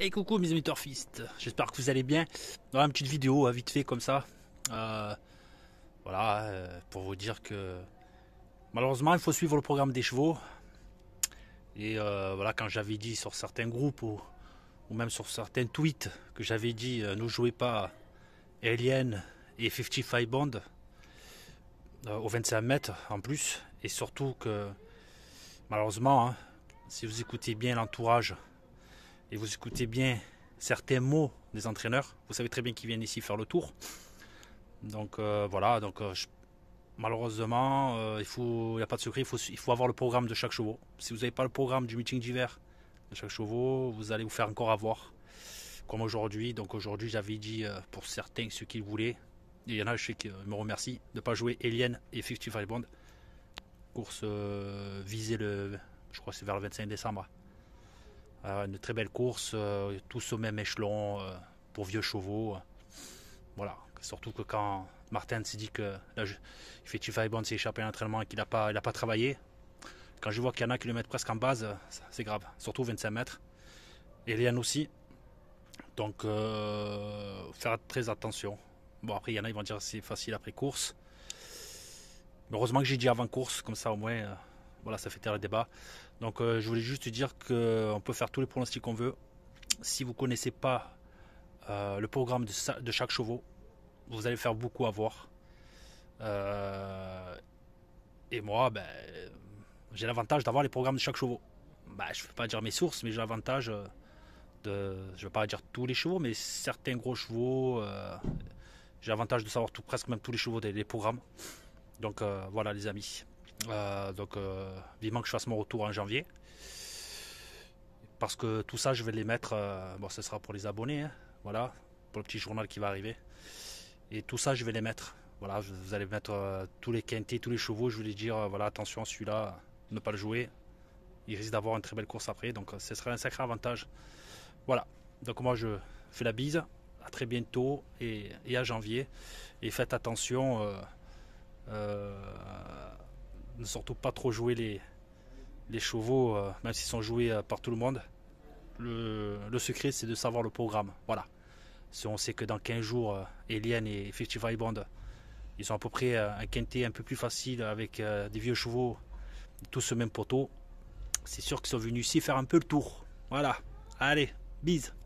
Et coucou mes amis Fist, j'espère que vous allez bien. Dans une petite vidéo, hein, vite fait comme ça. Euh, voilà, euh, pour vous dire que malheureusement il faut suivre le programme des chevaux. Et euh, voilà, quand j'avais dit sur certains groupes ou, même sur certains tweets que j'avais dit ne jouez pas Alien et 55 Bond au 25 mètres en plus. Et surtout que malheureusement, hein, si vous écoutez bien l'entourage et vous écoutez bien certains mots des entraîneurs, vous savez très bien qu'ils viennent ici faire le tour. Donc euh, voilà, donc euh, malheureusement, euh, il faut, n'y a pas de secret, il faut, il faut avoir le programme de chaque chevaux. Si vous n'avez pas le programme du meeting d'hiver de chaque chevaux, vous allez vous faire encore avoir. Comme aujourd'hui, donc aujourd'hui j'avais dit pour certains ce qu'ils voulaient. il y en a, je sais qu'ils me remercient de ne pas jouer Alien et Five Bond. Course visée le, je crois c'est vers le 25 décembre. Euh, une très belle course, euh, tous au même échelon euh, pour vieux chevaux. Voilà, surtout que quand Martin s'est dit que là, fait Ibon s'est échappé à l'entraînement et qu'il n'a pas, pas travaillé, quand je vois qu'il y en a qui le mettent presque en base, c'est grave, surtout 25 mètres. Et Liane aussi. Donc, faire très attention. Bon, après, il y en a, ils vont dire c'est facile après course. Mais heureusement que j'ai dit avant course, comme ça au moins. Voilà, ça fait taire le débat. Donc euh, je voulais juste dire qu'on euh, peut faire tous les pronostics qu'on veut. Si vous ne connaissez pas euh, le programme de, chaque chevaux, vous allez faire beaucoup à voir et moi, ben, j'ai l'avantage d'avoir les programmes de chaque chevaux. Bah, je ne vais pas dire mes sources, mais j'ai l'avantage de, je ne vais pas dire tous les chevaux, mais certains gros chevaux. j'ai l'avantage de savoir presque même tous les chevaux des programmes. Donc voilà les amis. Euh, donc, euh, vivement que je fasse mon retour en janvier. Parce que tout ça, je vais les mettre. Euh, bon, ce sera pour les abonnés. Hein, voilà, pour le petit journal qui va arriver. Et tout ça, je vais les mettre. Voilà, vous allez mettre tous les quintés, tous les chevaux. Je voulais dire, voilà, attention, celui-là, ne pas le jouer. Il risque d'avoir une très belle course après. Donc, ce serait un sacré avantage. Voilà. Donc, moi, je fais la bise. À très bientôt et, et à janvier. Et faites attention ne surtout pas trop jouer les, les chevaux, euh, même s'ils sont joués euh, par tout le monde. Le, secret, c'est de savoir le programme. Voilà. Si on sait que dans 15 jours, euh, Eliane et Festival Bond, ils ont à peu près un quintet un peu plus facile avec des vieux chevaux, tous ce même poteau, c'est sûr qu'ils sont venus ici faire un peu le tour. Voilà. Allez, bise